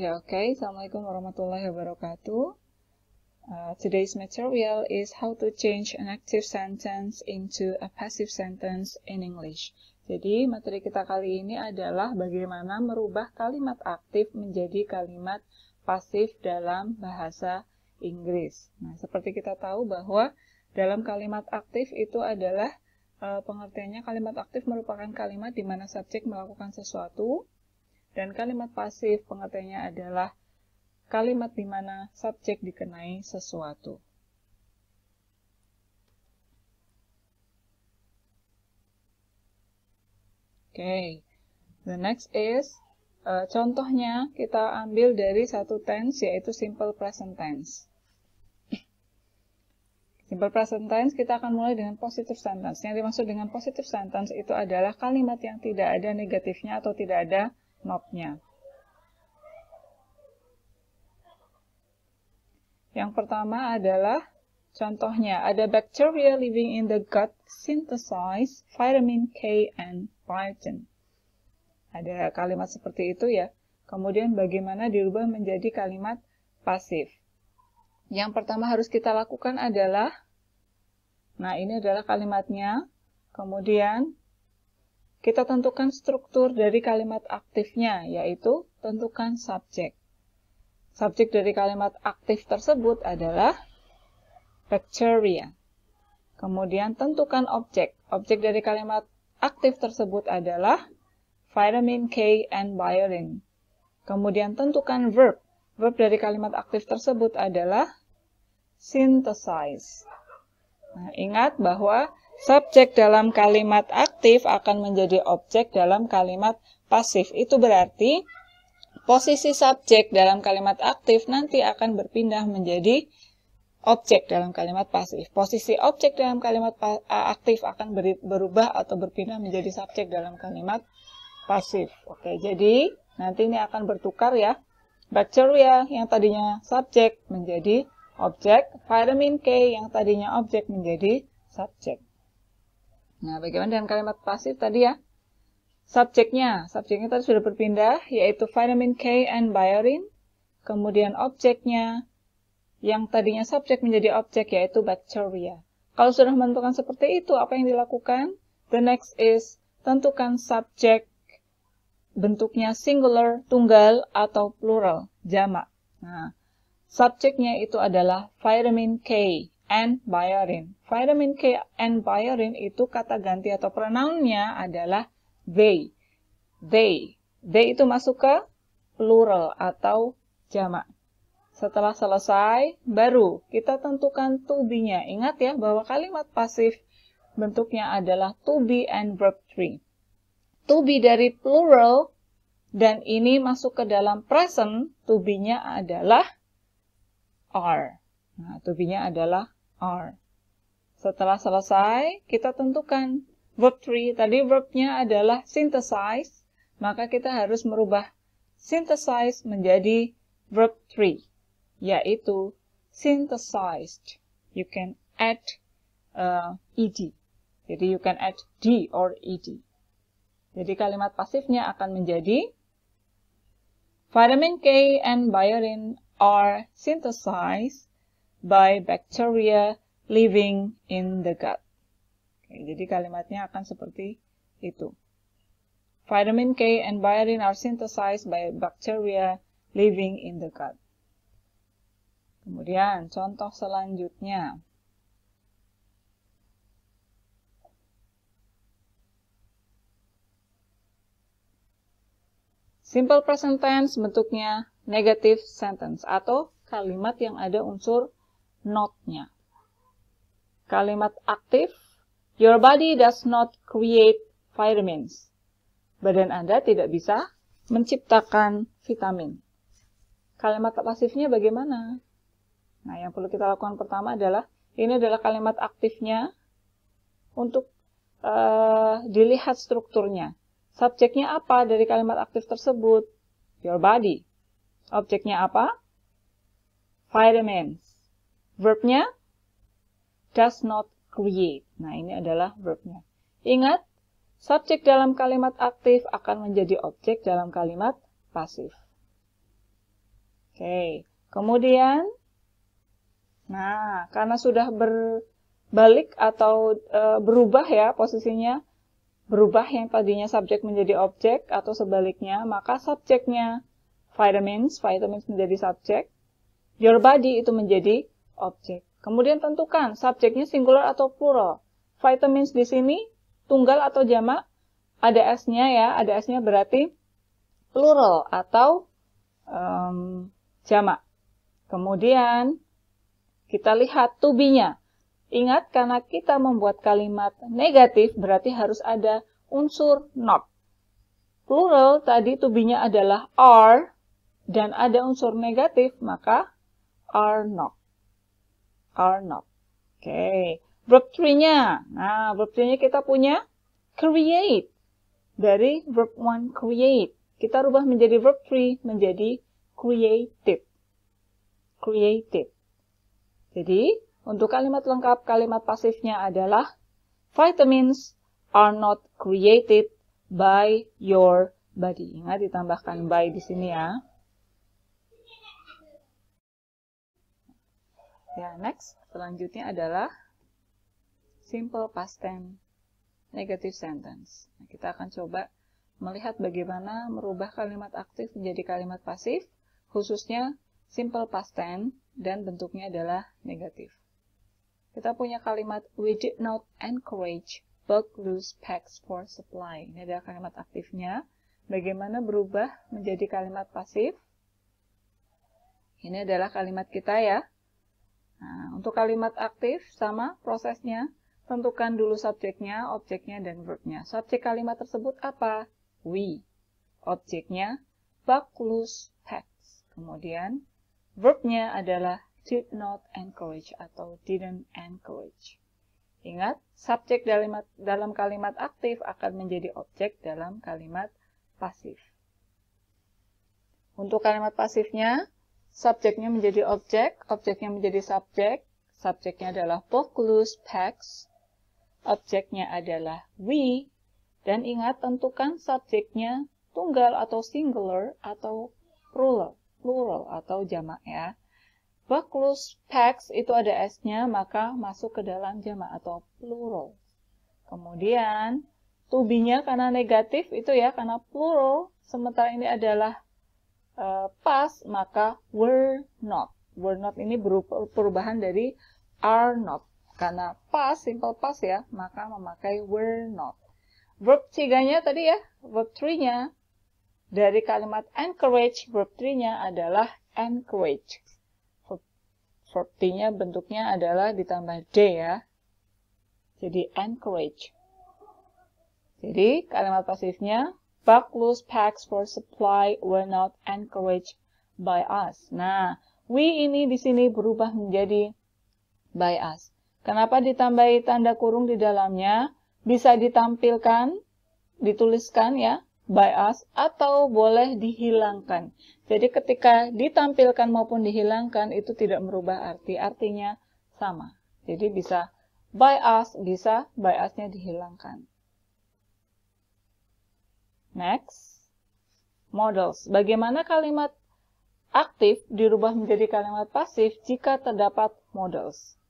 Ya, oke, okay. Assalamualaikum warahmatullahi wabarakatuh. Uh, today's material is how to change an active sentence into a passive sentence in English. Jadi, materi kita kali ini adalah bagaimana merubah kalimat aktif menjadi kalimat pasif dalam bahasa Inggris. Nah, seperti kita tahu bahwa dalam kalimat aktif itu adalah uh, pengertiannya kalimat aktif merupakan kalimat di mana subjek melakukan sesuatu dan kalimat pasif pengertiannya adalah kalimat di mana subjek dikenai sesuatu. okay. the next is uh, contohnya kita ambil dari satu tense yaitu simple present tense. Simple present tense kita akan mulai dengan positive sentence. Yang dimaksud dengan positive sentence itu adalah kalimat yang tidak ada negatifnya atau tidak ada knobnya. Yang pertama adalah contohnya ada bacteria living in the gut synthesize vitamin K and biotin. Ada kalimat seperti itu ya. Kemudian bagaimana diubah menjadi kalimat pasif. Yang pertama harus kita lakukan adalah, nah ini adalah kalimatnya, kemudian kita tentukan struktur dari kalimat aktifnya, yaitu tentukan subjek. Subjek dari kalimat aktif tersebut adalah bacteria. Kemudian tentukan objek. Objek dari kalimat aktif tersebut adalah vitamin K and violin. Kemudian tentukan verb. Verb dari kalimat aktif tersebut adalah synthesize. Nah, ingat bahwa Subjek dalam kalimat aktif akan menjadi objek dalam kalimat pasif. Itu berarti posisi subjek dalam kalimat aktif nanti akan berpindah menjadi objek dalam kalimat pasif. Posisi objek dalam kalimat aktif akan berubah atau berpindah menjadi subjek dalam kalimat pasif. Oke, jadi nanti ini akan bertukar ya. Bacteria yang tadinya subjek menjadi objek, vitamin K yang tadinya objek menjadi subjek. Nah, bagaimana dengan kalimat pasif tadi ya? Subjeknya, subjeknya tadi sudah berpindah, yaitu vitamin K and biorin. Kemudian objeknya, yang tadinya subjek menjadi objek, yaitu bacteria. Kalau sudah menentukan seperti itu, apa yang dilakukan? The next is, tentukan subjek bentuknya singular, tunggal, atau plural, jamak. Nah, subjeknya itu adalah vitamin K and biorin. Vitamin K and biorin itu kata ganti atau pronounnya adalah they. They. They itu masuk ke plural atau jamak. Setelah selesai, baru kita tentukan to be-nya. Ingat ya bahwa kalimat pasif bentuknya adalah to be and verb 3. To be dari plural dan ini masuk ke dalam present, to be-nya adalah are. Nah, to be-nya adalah are. Setelah selesai, kita tentukan verb 3. Tadi verbnya adalah synthesize, maka kita harus merubah synthesize menjadi verb 3, yaitu synthesized. You can add uh, ed. Jadi you can add d or ed. Jadi kalimat pasifnya akan menjadi vitamin K and biotin are synthesized by bacteria living in the gut. Oke, jadi kalimatnya akan seperti itu. Vitamin K and biotin are synthesized by bacteria living in the gut. Kemudian contoh selanjutnya. Simple present tense bentuknya negative sentence atau kalimat yang ada unsur not-nya. Kalimat aktif, your body does not create vitamins. Badan Anda tidak bisa menciptakan vitamin. Kalimat pasifnya bagaimana? Nah, yang perlu kita lakukan pertama adalah, ini adalah kalimat aktifnya untuk uh, dilihat strukturnya. Subjeknya apa dari kalimat aktif tersebut? Your body. Objeknya apa? Vitamins. Verbnya does not create. Nah, ini adalah verbnya. Ingat, subjek dalam kalimat aktif akan menjadi objek dalam kalimat pasif. Oke, kemudian, nah, karena sudah berbalik atau e, berubah ya posisinya, berubah yang tadinya subjek menjadi objek atau sebaliknya, maka subjeknya vitamins, vitamins menjadi subjek, your body itu menjadi objek. Kemudian tentukan subjeknya singular atau plural. Vitamins di sini tunggal atau jamak, ada S-nya ya, ada S-nya berarti plural atau um, jamak. Kemudian kita lihat to be-nya. Ingat karena kita membuat kalimat negatif berarti harus ada unsur not. Plural tadi to be-nya adalah are dan ada unsur negatif maka are not are not. Oke, okay. verb three nya Nah, verb three nya kita punya create. Dari verb one create. Kita rubah menjadi verb three menjadi created. Created. Jadi, untuk kalimat lengkap, kalimat pasifnya adalah vitamins are not created by your body. Ingat ditambahkan by di sini ya. Ya, next. Selanjutnya adalah simple past tense negative sentence. Nah, kita akan coba melihat bagaimana merubah kalimat aktif menjadi kalimat pasif, khususnya simple past tense dan bentuknya adalah negatif. Kita punya kalimat we did not encourage bulk loose packs for supply. Ini adalah kalimat aktifnya. Bagaimana berubah menjadi kalimat pasif? Ini adalah kalimat kita ya. Nah, untuk kalimat aktif sama prosesnya. Tentukan dulu subjeknya, objeknya, dan verbnya. Subjek kalimat tersebut apa? We. Objeknya, baklus packs. Kemudian, verbnya adalah did not encourage atau didn't encourage. Ingat, subjek dalam, dalam kalimat aktif akan menjadi objek dalam kalimat pasif. Untuk kalimat pasifnya, subjeknya menjadi objek, objeknya menjadi subjek, subjeknya adalah Poclus, Pax, objeknya adalah we, dan ingat tentukan subjeknya tunggal atau singular atau plural, plural atau jamak ya. Poclus, Pax itu ada S-nya, maka masuk ke dalam jamak atau plural. Kemudian, to be-nya karena negatif itu ya, karena plural, sementara ini adalah Eh, pas maka were not. Were not ini berupa perubahan dari are not. Karena pas, simple pas ya, maka memakai were not. Verb tiganya tadi ya, verb 3-nya dari kalimat encourage, verb 3-nya adalah encourage. Verb 3 nya bentuknya adalah ditambah D ya. Jadi encourage. Jadi kalimat pasifnya Bucklews packs for supply were not encouraged by us. Nah, we ini di sini berubah menjadi by us. Kenapa ditambahi tanda kurung di dalamnya? Bisa ditampilkan, dituliskan ya, by us, atau boleh dihilangkan. Jadi ketika ditampilkan maupun dihilangkan itu tidak merubah arti, artinya sama. Jadi bisa by us, bisa by us-nya dihilangkan. Next. Models. Bagaimana kalimat aktif dirubah menjadi kalimat pasif jika terdapat models?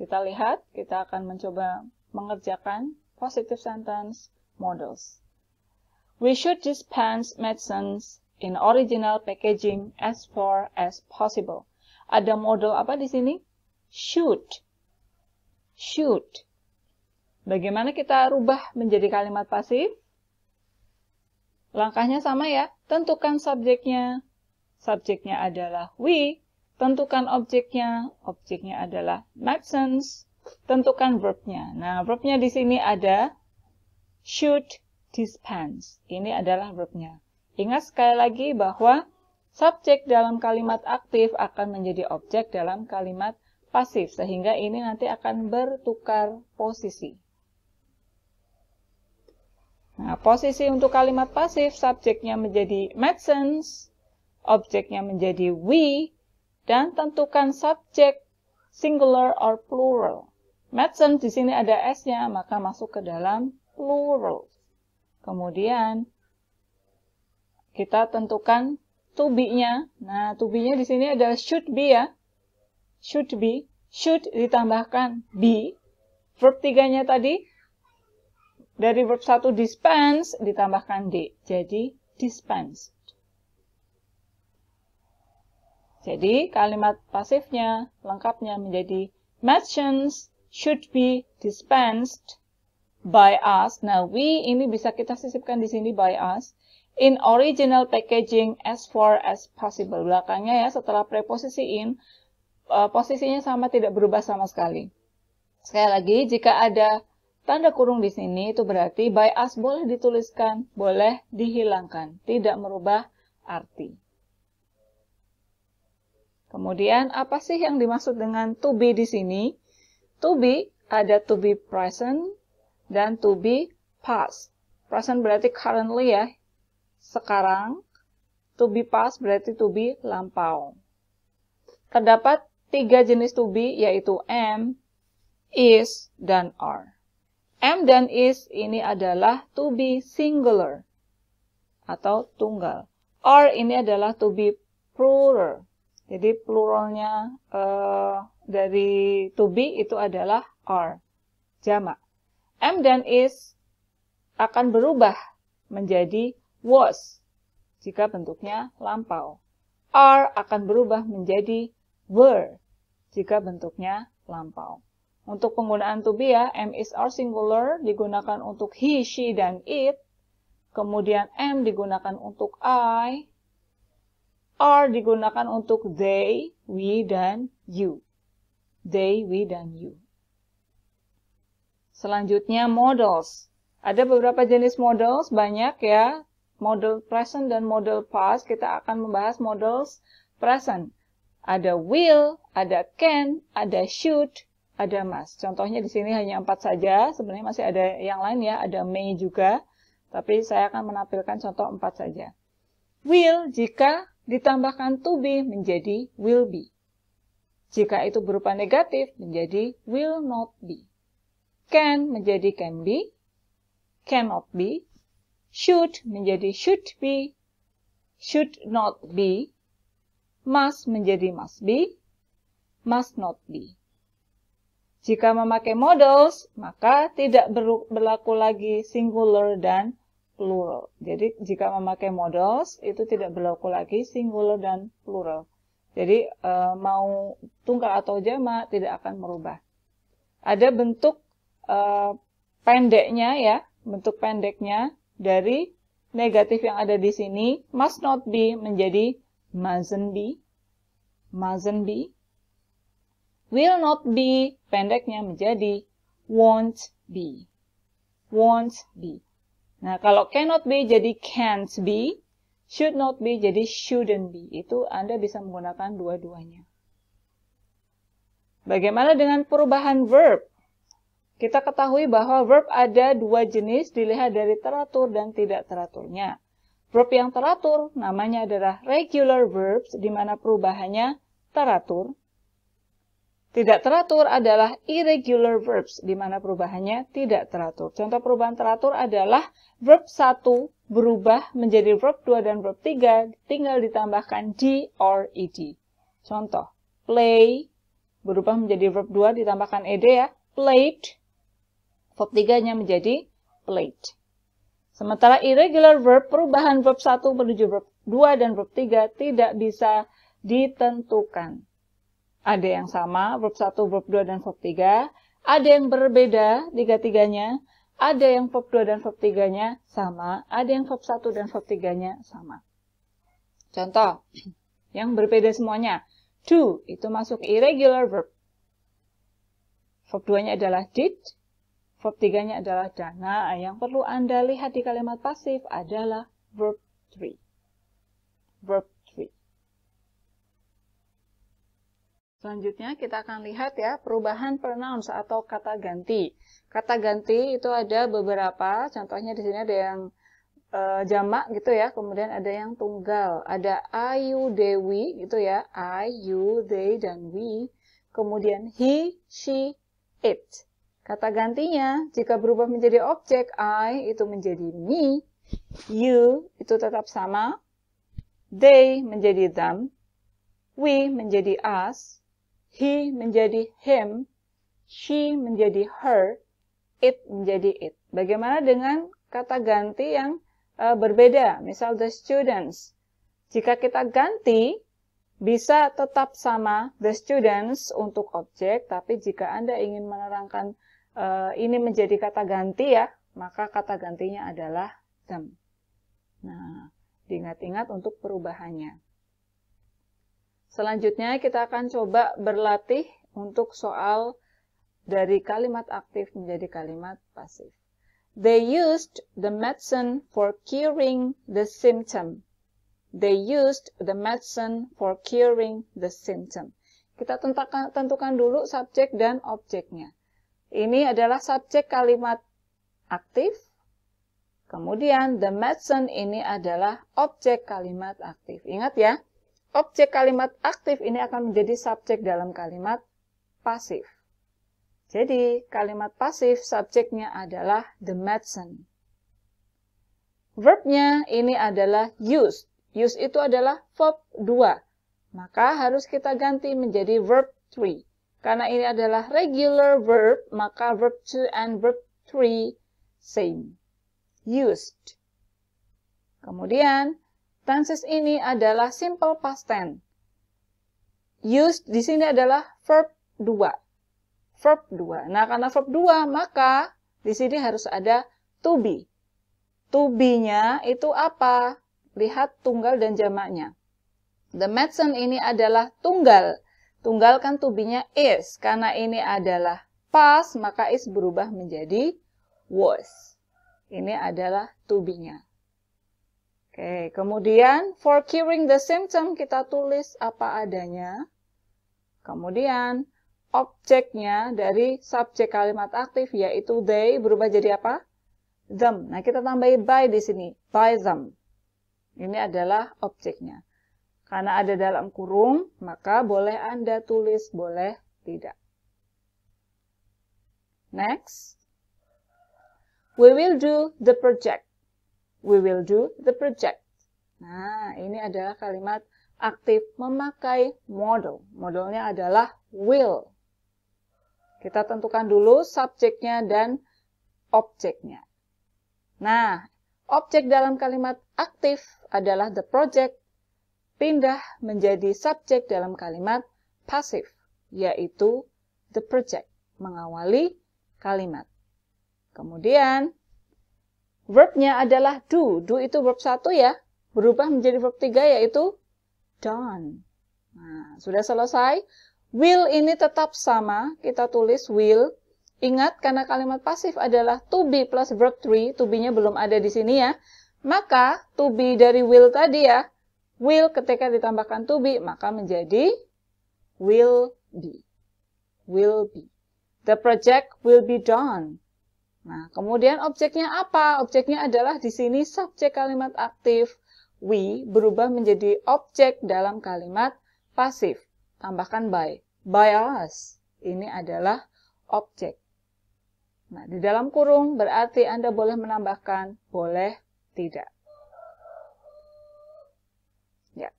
Kita lihat, kita akan mencoba mengerjakan positive sentence models. We should dispense medicines in original packaging as far as possible. Ada model apa di sini? Should. Should. Bagaimana kita rubah menjadi kalimat pasif? Langkahnya sama ya, tentukan subjeknya. Subjeknya adalah we, tentukan objeknya, objeknya adalah Maxence. tentukan verbnya. Nah, verbnya di sini ada should dispense. Ini adalah verbnya. Ingat sekali lagi bahwa subjek dalam kalimat aktif akan menjadi objek dalam kalimat pasif, sehingga ini nanti akan bertukar posisi. Nah, posisi untuk kalimat pasif, subjeknya menjadi medicines, objeknya menjadi we, dan tentukan subjek singular or plural. Medicines di sini ada S-nya, maka masuk ke dalam plural. Kemudian, kita tentukan to be-nya. Nah, to be-nya di sini adalah should be ya. Should be. Should ditambahkan be. Verb tiganya tadi dari verb 1 dispense ditambahkan D. Jadi dispensed. Jadi kalimat pasifnya lengkapnya menjadi medicines should be dispensed by us. Nah, we ini bisa kita sisipkan di sini by us in original packaging as far as possible. Belakangnya ya setelah preposisi in eh, posisinya sama tidak berubah sama sekali. Sekali lagi, jika ada Tanda kurung di sini itu berarti by as boleh dituliskan, boleh dihilangkan, tidak merubah arti. Kemudian apa sih yang dimaksud dengan to be di sini? To be ada to be present dan to be past. Present berarti currently ya, sekarang. To be past berarti to be lampau. Terdapat tiga jenis to be yaitu am, is, dan are am dan is ini adalah to be singular atau tunggal. Or ini adalah to be plural. Jadi pluralnya uh, dari to be itu adalah or, jamak. Am dan is akan berubah menjadi was jika bentuknya lampau. Are akan berubah menjadi were jika bentuknya lampau. Untuk penggunaan to be ya, am is or singular digunakan untuk he, she, dan it. Kemudian m digunakan untuk I. r digunakan untuk they, we, dan you. They, we, dan you. Selanjutnya models. Ada beberapa jenis models, banyak ya. Model present dan model past. Kita akan membahas models present. Ada will, ada can, ada should, ada mas. Contohnya di sini hanya empat saja, sebenarnya masih ada yang lain ya, ada Mei juga, tapi saya akan menampilkan contoh empat saja. Will jika ditambahkan to be menjadi will be. Jika itu berupa negatif menjadi will not be. Can menjadi can be, cannot be, should menjadi should be, should not be, must menjadi must be, must not be. Jika memakai modals, maka tidak berlaku lagi singular dan plural. Jadi jika memakai modals itu tidak berlaku lagi singular dan plural. Jadi e, mau tunggal atau jamak tidak akan merubah. Ada bentuk e, pendeknya ya, bentuk pendeknya dari negatif yang ada di sini must not be menjadi mustn't be, mustn't be. Will not be pendeknya menjadi won't be. Won't be. Nah, kalau cannot be jadi can't be, should not be jadi shouldn't be. Itu Anda bisa menggunakan dua-duanya. Bagaimana dengan perubahan verb? Kita ketahui bahwa verb ada dua jenis dilihat dari teratur dan tidak teraturnya. Verb yang teratur namanya adalah regular verbs di mana perubahannya teratur. Tidak teratur adalah irregular verbs, di mana perubahannya tidak teratur. Contoh perubahan teratur adalah verb 1 berubah menjadi verb 2 dan verb 3, tinggal ditambahkan d or ed. Contoh, play berubah menjadi verb 2, ditambahkan ed ya, played, verb 3-nya menjadi played. Sementara irregular verb, perubahan verb 1 menuju verb 2 dan verb 3 tidak bisa ditentukan ada yang sama, verb 1, verb 2, dan verb 3. Ada yang berbeda, tiga-tiganya. Ada yang verb 2 dan verb 3-nya sama. Ada yang verb 1 dan verb 3-nya sama. Contoh, yang berbeda semuanya. To, itu masuk irregular verb. Verb 2-nya adalah did. Verb 3-nya adalah dana. Yang perlu Anda lihat di kalimat pasif adalah verb 3. Verb Selanjutnya kita akan lihat ya perubahan pronouns atau kata ganti. Kata ganti itu ada beberapa, contohnya di sini ada yang e, jamak gitu ya, kemudian ada yang tunggal, ada I, you, they, we gitu ya, I, you, they, dan we, kemudian he, she, it. Kata gantinya jika berubah menjadi objek I itu menjadi me, you itu tetap sama, they menjadi them, we menjadi us, He menjadi him, she menjadi her, it menjadi it. Bagaimana dengan kata ganti yang uh, berbeda? Misal the students. Jika kita ganti, bisa tetap sama the students untuk objek, tapi jika Anda ingin menerangkan uh, ini menjadi kata ganti ya, maka kata gantinya adalah them. Nah, diingat-ingat untuk perubahannya. Selanjutnya kita akan coba berlatih untuk soal dari kalimat aktif menjadi kalimat pasif. They used the medicine for curing the symptom. They used the medicine for curing the symptom. Kita tentukan tentukan dulu subjek dan objeknya. Ini adalah subjek kalimat aktif. Kemudian the medicine ini adalah objek kalimat aktif. Ingat ya, Objek kalimat aktif ini akan menjadi subjek dalam kalimat pasif. Jadi, kalimat pasif subjeknya adalah the medicine. Verbnya ini adalah use. Use itu adalah verb 2. Maka harus kita ganti menjadi verb 3. Karena ini adalah regular verb, maka verb 2 and verb 3 same. Used. Kemudian, tenses ini adalah simple past tense. Used di sini adalah verb 2. Verb 2. Nah, karena verb 2, maka di sini harus ada to be. To be-nya itu apa? Lihat tunggal dan jamaknya. The medicine ini adalah tunggal. Tunggal kan to be-nya is. Karena ini adalah past, maka is berubah menjadi was. Ini adalah to be-nya. Oke, kemudian for curing the symptom kita tulis apa adanya. Kemudian objeknya dari subjek kalimat aktif yaitu they berubah jadi apa? Them. Nah, kita tambahi by di sini. By them. Ini adalah objeknya. Karena ada dalam kurung, maka boleh Anda tulis, boleh tidak. Next. We will do the project. We will do the project. Nah, ini adalah kalimat aktif memakai model. Modelnya adalah will. Kita tentukan dulu subjeknya dan objeknya. Nah, objek dalam kalimat aktif adalah the project pindah menjadi subjek dalam kalimat pasif, yaitu the project, mengawali kalimat. Kemudian, Verbnya adalah do. Do itu verb satu ya. Berubah menjadi verb tiga yaitu done. Nah, sudah selesai. Will ini tetap sama. Kita tulis will. Ingat karena kalimat pasif adalah to be plus verb three, To be-nya belum ada di sini ya. Maka to be dari will tadi ya. Will ketika ditambahkan to be maka menjadi will be. Will be. The project will be done. Nah, kemudian objeknya apa? Objeknya adalah di sini subjek kalimat aktif we berubah menjadi objek dalam kalimat pasif. Tambahkan by. By us. Ini adalah objek. Nah, di dalam kurung berarti Anda boleh menambahkan boleh tidak. Ya. Yeah.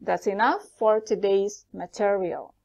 That's enough for today's material.